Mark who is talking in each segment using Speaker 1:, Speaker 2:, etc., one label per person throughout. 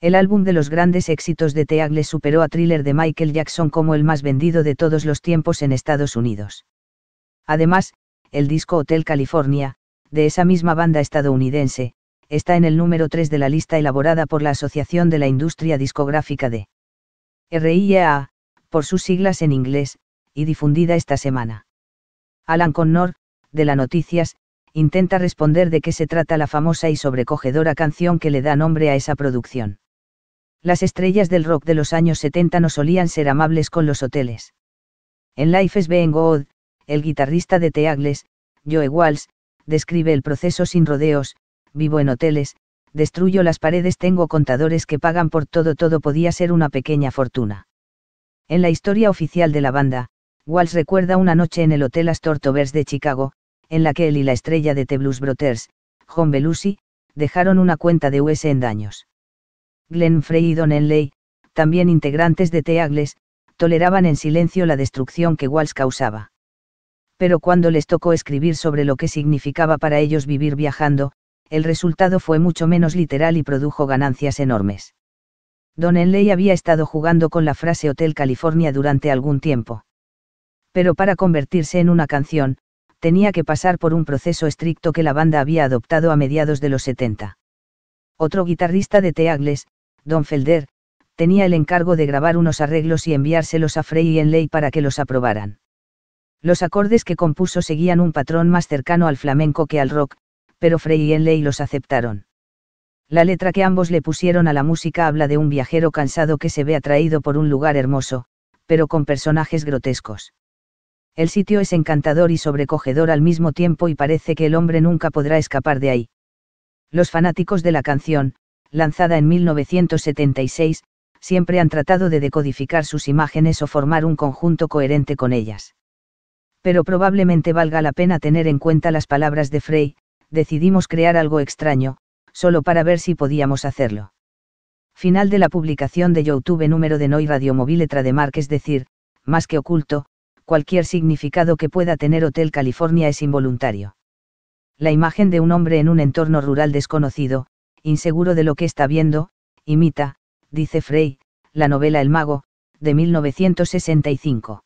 Speaker 1: El álbum de los grandes éxitos de Teagle superó a Thriller de Michael Jackson como el más vendido de todos los tiempos en Estados Unidos. Además, el disco Hotel California, de esa misma banda estadounidense, está en el número 3 de la lista elaborada por la Asociación de la Industria Discográfica de RIAA, por sus siglas en inglés, y difundida esta semana. Alan Connor, de la Noticias, intenta responder de qué se trata la famosa y sobrecogedora canción que le da nombre a esa producción. Las estrellas del rock de los años 70 no solían ser amables con los hoteles. En Life is Being God, el guitarrista de Teagles, Joe Walsh, describe el proceso sin rodeos, vivo en hoteles, destruyo las paredes, tengo contadores que pagan por todo, todo podía ser una pequeña fortuna. En la historia oficial de la banda, Walsh recuerda una noche en el Hotel Astor Towers de Chicago, en la que él y la estrella de The Blues Brothers, John Belushi, dejaron una cuenta de US en daños. Frey y Don Donnelly, también integrantes de Teagles, toleraban en silencio la destrucción que Walsh causaba. Pero cuando les tocó escribir sobre lo que significaba para ellos vivir viajando, el resultado fue mucho menos literal y produjo ganancias enormes. Don Henley había estado jugando con la frase Hotel California durante algún tiempo. Pero para convertirse en una canción, tenía que pasar por un proceso estricto que la banda había adoptado a mediados de los 70. Otro guitarrista de Teagles, Don Felder, tenía el encargo de grabar unos arreglos y enviárselos a Frey y Enley para que los aprobaran. Los acordes que compuso seguían un patrón más cercano al flamenco que al rock, pero Frey y Enley los aceptaron. La letra que ambos le pusieron a la música habla de un viajero cansado que se ve atraído por un lugar hermoso, pero con personajes grotescos. El sitio es encantador y sobrecogedor al mismo tiempo y parece que el hombre nunca podrá escapar de ahí. Los fanáticos de la canción, lanzada en 1976, siempre han tratado de decodificar sus imágenes o formar un conjunto coherente con ellas. Pero probablemente valga la pena tener en cuenta las palabras de Frey, decidimos crear algo extraño, solo para ver si podíamos hacerlo. Final de la publicación de YouTube número de Noi de Mark es decir, más que oculto, cualquier significado que pueda tener Hotel California es involuntario. La imagen de un hombre en un entorno rural desconocido, inseguro de lo que está viendo, imita, dice Frey, la novela El mago, de 1965.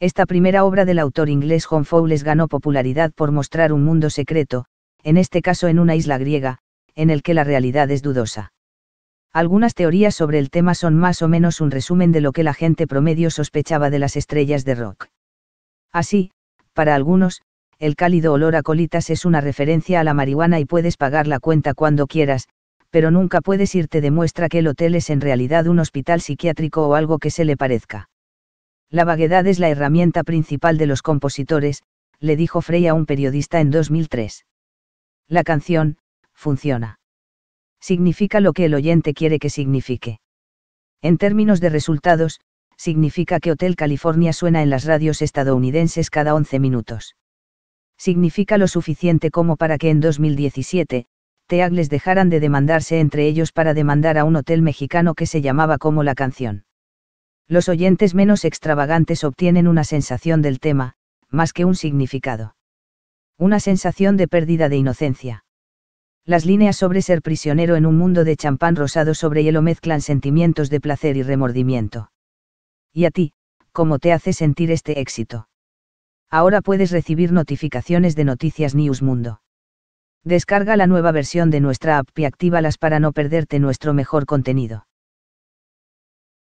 Speaker 1: Esta primera obra del autor inglés John Fowles ganó popularidad por mostrar un mundo secreto, en este caso en una isla griega, en el que la realidad es dudosa. Algunas teorías sobre el tema son más o menos un resumen de lo que la gente promedio sospechaba de las estrellas de rock. Así, para algunos, el cálido olor a colitas es una referencia a la marihuana y puedes pagar la cuenta cuando quieras, pero nunca puedes irte demuestra que el hotel es en realidad un hospital psiquiátrico o algo que se le parezca. La vaguedad es la herramienta principal de los compositores, le dijo Frey a un periodista en 2003. La canción, funciona. Significa lo que el oyente quiere que signifique. En términos de resultados, significa que Hotel California suena en las radios estadounidenses cada 11 minutos significa lo suficiente como para que en 2017, Teagles dejaran de demandarse entre ellos para demandar a un hotel mexicano que se llamaba como la canción. Los oyentes menos extravagantes obtienen una sensación del tema, más que un significado. Una sensación de pérdida de inocencia. Las líneas sobre ser prisionero en un mundo de champán rosado sobre hielo mezclan sentimientos de placer y remordimiento. ¿Y a ti, cómo te hace sentir este éxito? Ahora puedes recibir notificaciones de Noticias News Mundo. Descarga la nueva versión de nuestra app y actívalas para no perderte nuestro mejor contenido.